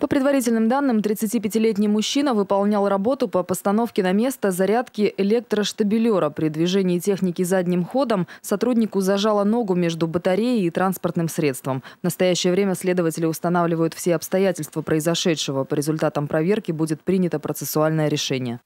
По предварительным данным, 35-летний мужчина выполнял работу по постановке на место зарядки электроштабелера. При движении техники задним ходом сотруднику зажало ногу между батареей и транспортным средством. В настоящее время следователи устанавливают все обстоятельства произошедшего. По результатам проверки будет принято процессуальное решение.